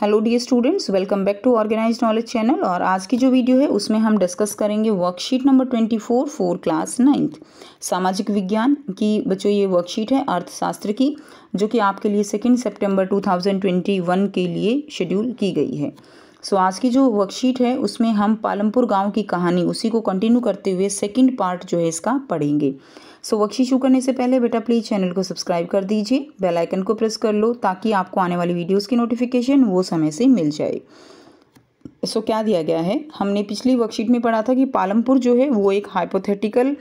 hello dear students welcome back to organise knowledge channel और आज की जो वीडियो है उसमें हम डिस्कस करेंगे worksheet number twenty four four class ninth सामाजिक विज्ञान की बच्चों ये वर्कशीट है अर्थशास्त्र की जो कि आपके लिए सेकेंड सितंबर वन के लिए शेड्यूल की गई है सो so, आज की जो वर्कशीट है उसमें हम पालमपुर गाँव की कहानी उसी को कंटिन्यू करते हुए सेकेंड पार्ट जो है इसका पढ़ेंगे सो वर्कशी शुरू करने से पहले बेटा प्लीज़ चैनल को सब्सक्राइब कर दीजिए बेलाइकन को प्रेस कर लो ताकि आपको आने वाली वीडियोज़ की नोटिफिकेशन वो समय से मिल जाए सो क्या दिया गया है हमने पिछली वर्कशीट में पढ़ा था कि पालमपुर जो है वो एक हाइपोथेटिकल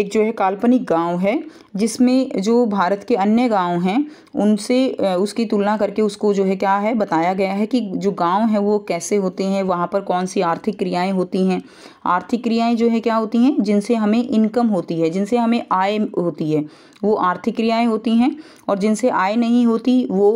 एक जो है काल्पनिक गांव है जिसमें जो भारत के अन्य गांव हैं उनसे उसकी तुलना करके उसको जो है क्या है बताया गया है कि जो गांव है वो कैसे होते हैं वहाँ पर कौन सी आर्थिक क्रियाएँ होती हैं आर्थिक क्रियाएँ जो है क्या होती हैं जिनसे हमें इनकम होती है जिनसे हमें आय होती है वो आर्थिक क्रियाएँ होती हैं और जिनसे आय नहीं होती वो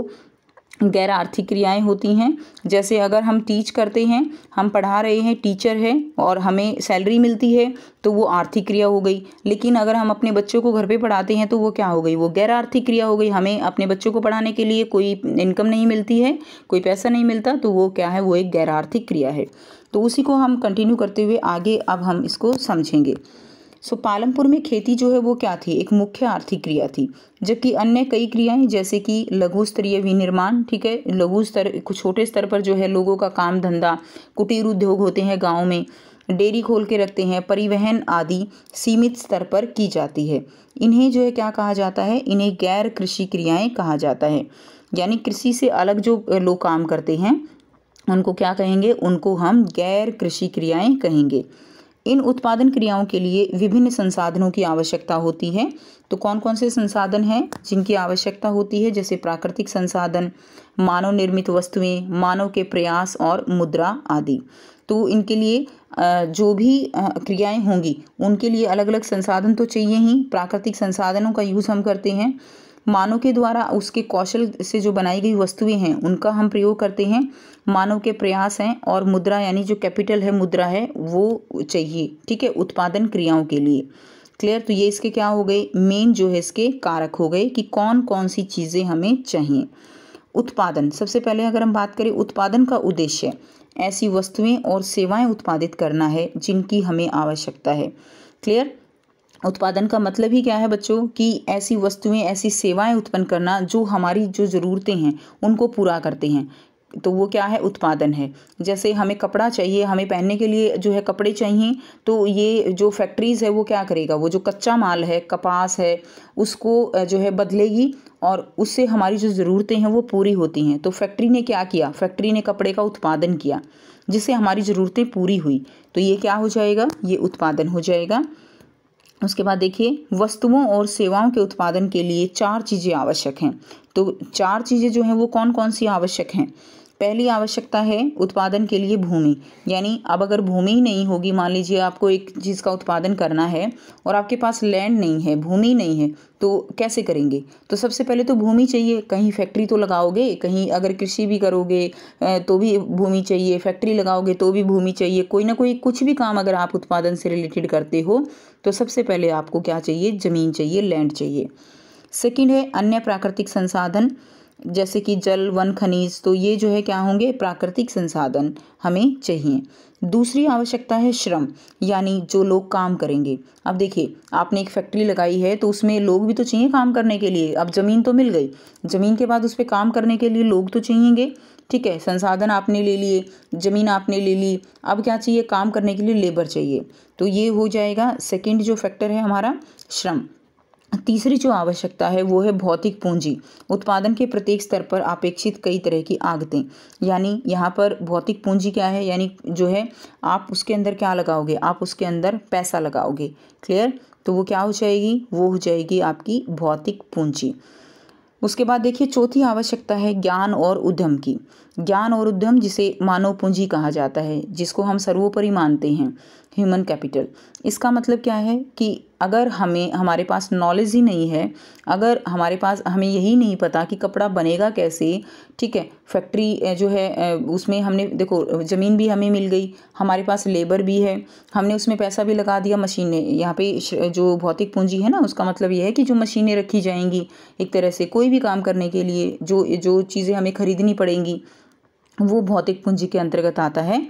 गैर आर्थिक क्रियाएं होती हैं जैसे अगर हम टीच करते हैं हम पढ़ा रहे हैं टीचर है और हमें सैलरी मिलती है तो वो आर्थिक क्रिया हो गई लेकिन अगर हम अपने बच्चों को घर पे पढ़ाते हैं तो वो क्या हो गई वो गैर आर्थिक क्रिया हो गई हमें अपने बच्चों को पढ़ाने के लिए कोई इनकम नहीं मिलती है कोई पैसा नहीं मिलता तो वो क्या है वो एक गैर आर्थिक क्रिया है तो उसी को हम कंटिन्यू करते हुए आगे अब हम इसको समझेंगे सो पालमपुर में खेती जो है वो क्या थी एक मुख्य आर्थिक क्रिया थी जबकि अन्य कई क्रियाएं जैसे कि लघु स्तरीय विनिर्माण ठीक है लघु स्तर छोटे स्तर पर जो है लोगों का काम धंधा कुटीर उद्योग होते हैं गाँव में डेयरी खोल के रखते हैं परिवहन आदि सीमित स्तर पर की जाती है इन्हें जो है क्या कहा जाता है इन्हें गैर कृषि क्रियाएं कहा जाता है यानी कृषि से अलग जो लोग काम करते हैं उनको क्या कहेंगे उनको हम गैर कृषि क्रियाएं कहेंगे इन उत्पादन क्रियाओं के लिए विभिन्न संसाधनों की आवश्यकता होती है तो कौन कौन से संसाधन हैं जिनकी आवश्यकता होती है जैसे प्राकृतिक संसाधन मानव निर्मित वस्तुएं मानव के प्रयास और मुद्रा आदि तो इनके लिए जो भी क्रियाएं होंगी उनके लिए अलग अलग संसाधन तो चाहिए ही प्राकृतिक संसाधनों का यूज़ हम करते हैं मानव के द्वारा उसके कौशल से जो बनाई गई वस्तुएं हैं उनका हम प्रयोग करते हैं मानव के प्रयास हैं और मुद्रा यानी जो कैपिटल है मुद्रा है वो चाहिए ठीक है उत्पादन क्रियाओं के लिए क्लियर तो ये इसके क्या हो गए मेन जो है इसके कारक हो गए कि कौन कौन सी चीज़ें हमें चाहिए उत्पादन सबसे पहले अगर हम बात करें उत्पादन का उद्देश्य ऐसी वस्तुएं और सेवाएं उत्पादित करना है जिनकी हमें आवश्यकता है क्लियर उत्पादन का मतलब ही क्या है बच्चों कि ऐसी वस्तुएं ऐसी सेवाएं उत्पन्न करना जो हमारी जो ज़रूरतें हैं उनको पूरा करते हैं तो वो क्या है उत्पादन है जैसे हमें कपड़ा चाहिए हमें पहनने के लिए जो है कपड़े चाहिए तो ये जो फैक्ट्रीज़ है वो क्या करेगा वो जो कच्चा माल है कपास है उसको जो है बदलेगी और उससे हमारी जो ज़रूरतें हैं वो पूरी होती हैं तो फैक्ट्री ने क्या किया फैक्ट्री ने कपड़े का उत्पादन किया जिससे हमारी ज़रूरतें पूरी हुई तो ये क्या हो जाएगा ये उत्पादन हो जाएगा उसके बाद देखिए वस्तुओं और सेवाओं के उत्पादन के लिए चार चीज़ें आवश्यक हैं तो चार चीज़ें जो हैं वो कौन कौन सी आवश्यक हैं पहली आवश्यकता है उत्पादन के लिए भूमि यानी अब अगर भूमि ही नहीं होगी मान लीजिए आपको एक चीज़ का उत्पादन करना है और आपके पास लैंड नहीं है भूमि नहीं है तो कैसे करेंगे तो सबसे पहले तो भूमि चाहिए कहीं फैक्ट्री तो लगाओगे कहीं अगर कृषि भी करोगे तो भी भूमि चाहिए फैक्ट्री लगाओगे तो भी भूमि चाहिए कोई ना कोई कुछ भी काम अगर आप उत्पादन से रिलेटेड करते हो तो सबसे पहले आपको क्या चाहिए ज़मीन चाहिए लैंड चाहिए सेकेंड है अन्य प्राकृतिक संसाधन जैसे कि जल वन खनिज तो ये जो है क्या होंगे प्राकृतिक संसाधन हमें चाहिए दूसरी आवश्यकता है श्रम यानी जो लोग काम करेंगे अब देखिए आपने एक फैक्ट्री लगाई है तो उसमें लोग भी तो चाहिए काम करने के लिए अब ज़मीन तो मिल गई ज़मीन के बाद उस पर काम करने के लिए लोग तो चाहिएंगे ठीक है संसाधन आपने ले लिए ज़मीन आपने ले ली अब क्या चाहिए काम करने के लिए लेबर चाहिए तो ये हो जाएगा सेकेंड जो फैक्टर है हमारा श्रम तीसरी जो आवश्यकता है वो है भौतिक पूंजी उत्पादन के प्रत्येक स्तर पर अपेक्षित कई तरह की आगतें यानी यहाँ पर भौतिक पूंजी क्या है यानी जो है आप उसके अंदर क्या लगाओगे आप उसके अंदर पैसा लगाओगे क्लियर तो वो क्या हो जाएगी वो हो जाएगी आपकी भौतिक पूंजी उसके बाद देखिए चौथी आवश्यकता है ज्ञान और उद्यम की ज्ञान और उद्यम जिसे मानव पूंजी कहा जाता है जिसको हम सर्वोपरि मानते हैं ह्यूमन कैपिटल इसका मतलब क्या है कि अगर हमें हमारे पास नॉलेज ही नहीं है अगर हमारे पास हमें यही नहीं पता कि कपड़ा बनेगा कैसे ठीक है फैक्ट्री जो है उसमें हमने देखो ज़मीन भी हमें मिल गई हमारे पास लेबर भी है हमने उसमें पैसा भी लगा दिया मशीन ने यहाँ पे जो भौतिक पूंजी है ना उसका मतलब ये है कि जो मशीनें रखी जाएंगी एक तरह से कोई भी काम करने के लिए जो जो चीज़ें हमें ख़रीदनी पड़ेंगी वो भौतिक पूंजी के अंतर्गत आता है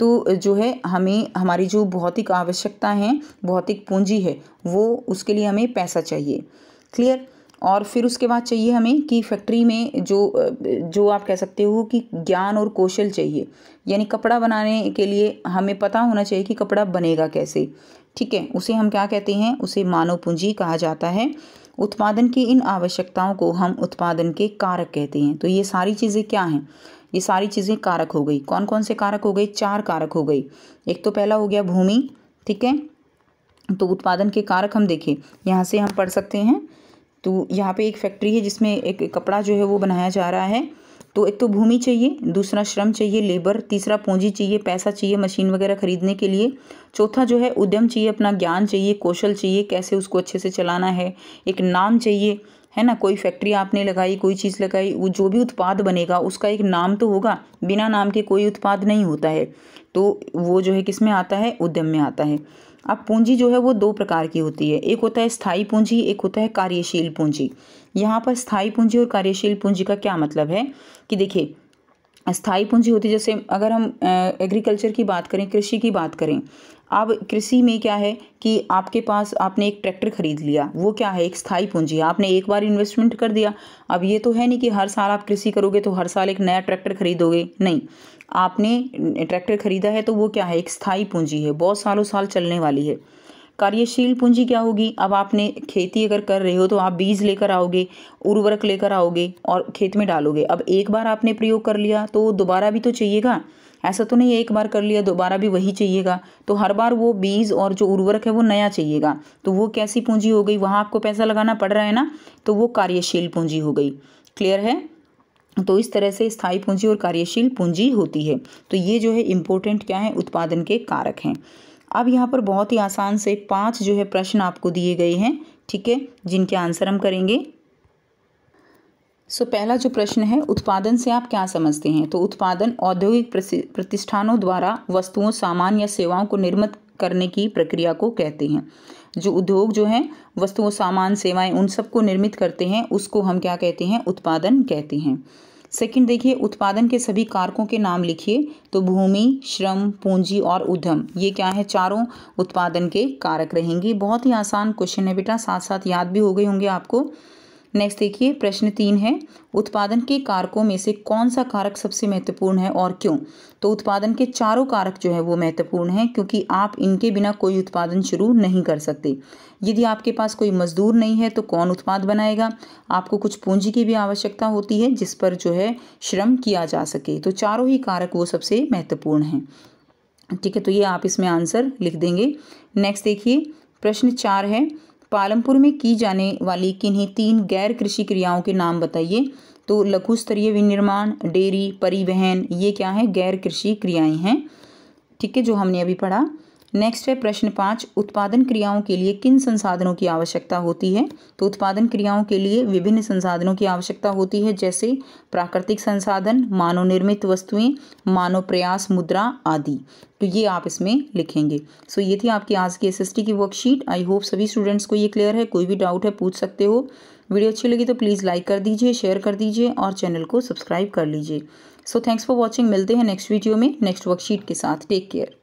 तो जो है हमें हमारी जो भौतिक आवश्यकता है भौतिक पूंजी है वो उसके लिए हमें पैसा चाहिए क्लियर और फिर उसके बाद चाहिए हमें कि फैक्ट्री में जो जो आप कह सकते हो कि ज्ञान और कौशल चाहिए यानी कपड़ा बनाने के लिए हमें पता होना चाहिए कि कपड़ा बनेगा कैसे ठीक है उसे हम क्या कहते हैं उसे मानव पूंजी कहा जाता है उत्पादन की इन आवश्यकताओं को हम उत्पादन के कारक कहते हैं तो ये सारी चीज़ें क्या हैं ये सारी चीज़ें कारक हो गई कौन कौन से कारक हो गए चार कारक हो गई एक तो पहला हो गया भूमि ठीक है तो उत्पादन के कारक हम देखें यहाँ से हम पढ़ सकते हैं तो यहाँ पे एक फैक्ट्री है जिसमें एक कपड़ा जो है वो बनाया जा रहा है तो एक तो भूमि चाहिए दूसरा श्रम चाहिए लेबर तीसरा पूंजी चाहिए पैसा चाहिए मशीन वगैरह खरीदने के लिए चौथा जो है उद्यम चाहिए अपना ज्ञान चाहिए कौशल चाहिए कैसे उसको अच्छे से चलाना है एक नाम चाहिए है ना कोई फैक्ट्री आपने लगाई कोई चीज़ लगाई वो जो भी उत्पाद बनेगा उसका एक नाम तो होगा बिना नाम के कोई उत्पाद नहीं होता है तो वो जो है किस में आता है उद्यम में आता है अब पूंजी जो है वो दो प्रकार की होती है एक होता है स्थायी पूंजी एक होता है कार्यशील पूंजी यहाँ पर स्थायी पूंजी और कार्यशील पूंजी का क्या मतलब है कि देखिए स्थायी पूंजी होती है जैसे अगर हम एग्रीकल्चर की बात करें कृषि की बात करें अब कृषि में क्या है कि आपके पास आपने एक ट्रैक्टर खरीद लिया वो क्या है एक स्थायी पूंजी आपने एक बार इन्वेस्टमेंट कर दिया अब ये तो है नहीं कि हर साल आप कृषि करोगे तो हर साल एक नया ट्रैक्टर खरीदोगे नहीं आपने ट्रैक्टर खरीदा है तो वो क्या है एक स्थायी पूंजी है बहुत सालों साल चलने वाली है कार्यशील पूंजी क्या होगी अब आपने खेती अगर कर रहे हो तो आप बीज लेकर आओगे उर्वरक लेकर आओगे और खेत में डालोगे अब एक बार आपने प्रयोग कर लिया तो दोबारा भी तो चाहिएगा ऐसा तो नहीं एक बार कर लिया दोबारा भी वही चाहिएगा तो हर बार वो बीज और जो उर्वरक है वो नया चाहिएगा तो वो कैसी पूंजी हो गई वहाँ आपको पैसा लगाना पड़ रहा है ना तो वो कार्यशील पूंजी हो गई क्लियर है तो इस तरह से स्थायी पूंजी और कार्यशील पूंजी होती है तो ये जो है इम्पोर्टेंट क्या है उत्पादन के कारक हैं अब यहाँ पर बहुत ही आसान से पांच जो है प्रश्न आपको दिए गए हैं ठीक है जिनके आंसर हम करेंगे सो so, पहला जो प्रश्न है उत्पादन से आप क्या समझते हैं तो उत्पादन औद्योगिक प्रतिष्ठानों द्वारा वस्तुओं सामान या सेवाओं को निर्मित करने की प्रक्रिया को कहते हैं जो उद्योग जो हैं वस्तुओं सामान सेवाएं उन सबको निर्मित करते हैं उसको हम क्या कहते हैं उत्पादन कहते हैं सेकंड देखिए उत्पादन के सभी कारकों के नाम लिखिए तो भूमि श्रम पूंजी और उद्यम ये क्या है चारों उत्पादन के कारक रहेंगे बहुत ही आसान क्वेश्चन है बेटा साथ साथ याद भी हो गए होंगे आपको नेक्स्ट देखिए प्रश्न तीन है उत्पादन के कारकों में से कौन सा कारक सबसे महत्वपूर्ण है और क्यों तो उत्पादन के चारों कारक जो है वो महत्वपूर्ण है क्योंकि आप इनके बिना कोई उत्पादन शुरू नहीं कर सकते यदि आपके पास कोई मजदूर नहीं है तो कौन उत्पाद बनाएगा आपको कुछ पूंजी की भी आवश्यकता होती है जिस पर जो है श्रम किया जा सके तो चारों ही कारक वो सबसे महत्वपूर्ण हैं ठीक है तो ये आप इसमें आंसर लिख देंगे नेक्स्ट देखिए प्रश्न चार है पालमपुर में की जाने वाली किन्हीं तीन गैर कृषि क्रियाओं के नाम बताइए तो लघु स्तरीय विनिर्माण डेयरी परिवहन ये क्या है गैर कृषि क्रियाएं हैं ठीक है जो हमने अभी पढ़ा नेक्स्ट है प्रश्न पाँच उत्पादन क्रियाओं के लिए किन संसाधनों की आवश्यकता होती है तो उत्पादन क्रियाओं के लिए विभिन्न संसाधनों की आवश्यकता होती है जैसे प्राकृतिक संसाधन मानव निर्मित वस्तुएं मानव प्रयास मुद्रा आदि तो ये आप इसमें लिखेंगे सो so, ये थी आपकी आज की एस की वर्कशीट आई होप सभी स्टूडेंट्स को ये क्लियर है कोई भी डाउट है पूछ सकते हो वीडियो अच्छी लगी तो प्लीज़ लाइक कर दीजिए शेयर कर दीजिए और चैनल को सब्सक्राइब कर लीजिए सो थैंक्स फॉर वॉचिंग मिलते हैं नेक्स्ट वीडियो में नेक्स्ट वर्कशीट के साथ टेक केयर